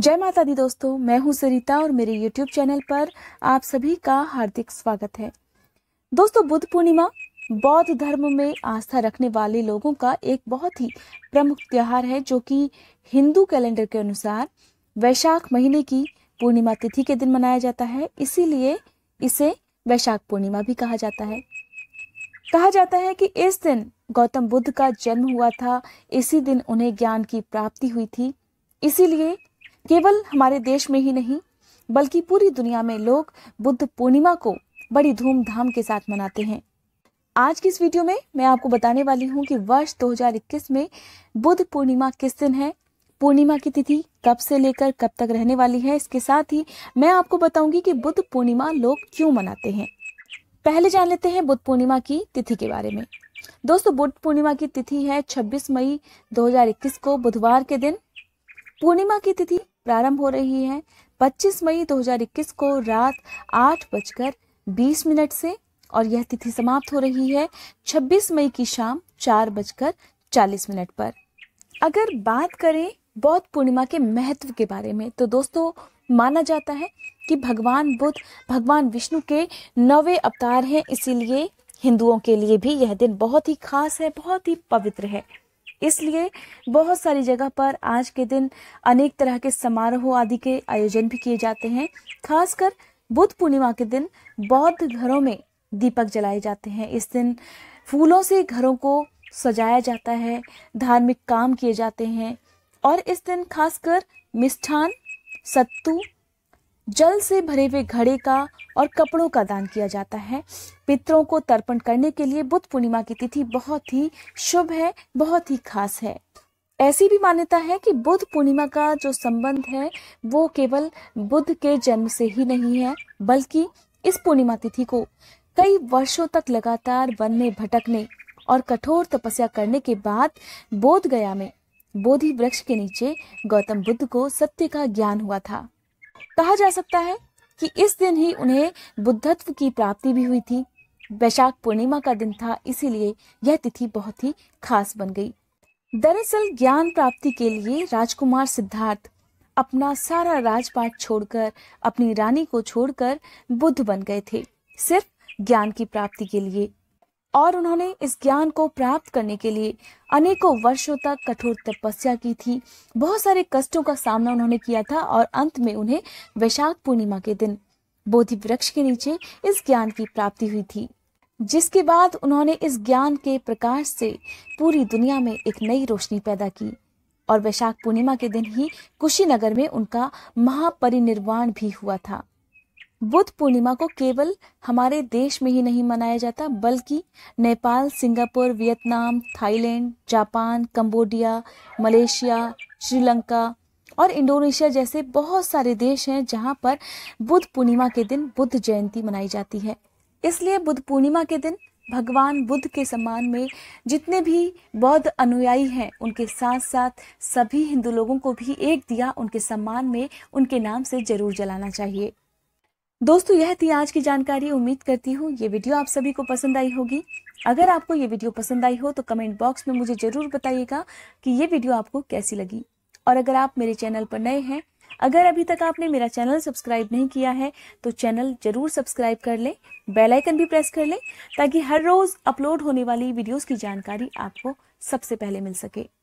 जय माता दी दोस्तों मैं हूं सरिता और मेरे YouTube चैनल पर आप सभी का हार्दिक स्वागत है दोस्तों बुद्ध पूर्णिमा बौद्ध धर्म में आस्था रखने वाले लोगों का एक बहुत ही प्रमुख त्यौहार है जो कि हिंदू कैलेंडर के अनुसार वैशाख महीने की पूर्णिमा तिथि के दिन मनाया जाता है इसीलिए इसे वैशाख पूर्णिमा भी कहा जाता है कहा जाता है कि इस दिन गौतम बुद्ध का जन्म हुआ था इसी दिन उन्हें ज्ञान की प्राप्ति हुई थी इसीलिए केवल हमारे देश में ही नहीं बल्कि पूरी दुनिया में लोग बुद्ध पूर्णिमा को बड़ी धूमधाम के साथ मनाते हैं आज की इस वीडियो में मैं आपको बताने वाली हूँ कि वर्ष 2021 में बुद्ध पूर्णिमा किस दिन है पूर्णिमा की तिथि कब से लेकर कब तक रहने वाली है इसके साथ ही मैं आपको बताऊंगी कि बुद्ध पूर्णिमा लोग क्यों मनाते हैं पहले जान लेते हैं बुद्ध पूर्णिमा की तिथि के बारे में दोस्तों बुद्ध पूर्णिमा की तिथि है 26 मई 2021 को बुधवार के दिन पूर्णिमा की तिथि प्रारंभ हो रही है 25 मई 2021 को रात आठ बजकर बीस मिनट से और यह तिथि समाप्त हो रही है 26 मई की शाम चार बजकर चालीस मिनट पर अगर बात करें बौद्ध पूर्णिमा के महत्व के बारे में तो दोस्तों माना जाता है कि भगवान बुद्ध भगवान विष्णु के नवे अवतार हैं इसीलिए हिंदुओं के लिए भी यह दिन बहुत ही खास है बहुत ही पवित्र है इसलिए बहुत सारी जगह पर आज के दिन अनेक तरह के समारोह आदि के आयोजन भी किए जाते हैं खासकर बुद्ध पूर्णिमा के दिन बौद्ध घरों में दीपक जलाए जाते हैं इस दिन फूलों से घरों को सजाया जाता है धार्मिक काम किए जाते हैं और इस दिन खासकर मिष्ठान सत्तू जल से भरे हुए घड़े का और कपड़ों का दान किया जाता है पितरों को तर्पण करने के लिए बुद्ध पूर्णिमा की तिथि बहुत ही शुभ है बहुत ही खास है ऐसी भी मान्यता है कि बुद्ध पूर्णिमा का जो संबंध है वो केवल बुद्ध के जन्म से ही नहीं है बल्कि इस पूर्णिमा तिथि को कई वर्षों तक लगातार वन में भटकने और कठोर तपस्या करने के बाद बोध गया में बोधि वृक्ष के नीचे गौतम बुद्ध को सत्य का ज्ञान हुआ था कहा जा सकता है कि इस दिन ही उन्हें बुद्धत्व की प्राप्ति भी हुई थी वैशाख पूर्णिमा का दिन था इसीलिए यह तिथि बहुत ही खास बन गई दरअसल ज्ञान प्राप्ति के लिए राजकुमार सिद्धार्थ अपना सारा राजपाट छोड़कर अपनी रानी को छोड़कर बुद्ध बन गए थे सिर्फ ज्ञान की प्राप्ति के लिए और उन्होंने इस ज्ञान को प्राप्त करने के लिए अनेकों वर्षों तक कठोर तपस्या की थी बहुत सारे कष्टों का सामना उन्होंने किया था और अंत में उन्हें वैशाख पूर्णिमा के दिन बोधि वृक्ष के नीचे इस ज्ञान की प्राप्ति हुई थी जिसके बाद उन्होंने इस ज्ञान के प्रकाश से पूरी दुनिया में एक नई रोशनी पैदा की और वैशाख पूर्णिमा के दिन ही कुशीनगर में उनका महापरिनिर्वाण भी हुआ था बुद्ध पूर्णिमा को केवल हमारे देश में ही नहीं मनाया जाता बल्कि Nepal Singapore Vietnam Thailand Japan Cambodia Malaysia Sri Lanka और इंडोनेशिया जैसे बहुत सारे देश हैं जहां पर बुद्ध पूर्णिमा के दिन बुद्ध जयंती मनाई जाती है इसलिए बुद्ध पूर्णिमा के दिन भगवान बुद्ध के सम्मान में जितने भी बौद्ध अनुयायी हैं उनके साथ साथ सभी हिंदू लोगों को भी एक दिया उनके सम्मान में उनके नाम से जरूर जलाना चाहिए दोस्तों यह थी आज की जानकारी उम्मीद करती हूँ ये वीडियो आप सभी को पसंद आई होगी अगर आपको ये वीडियो पसंद आई हो तो कमेंट बॉक्स में मुझे ज़रूर बताइएगा कि ये वीडियो आपको कैसी लगी और अगर आप मेरे चैनल पर नए हैं अगर अभी तक आपने मेरा चैनल सब्सक्राइब नहीं किया है तो चैनल जरूर सब्सक्राइब कर लें बेल आइकन भी प्रेस कर लें ताकि हर रोज़ अपलोड होने वाली वीडियोस की जानकारी आपको सबसे पहले मिल सके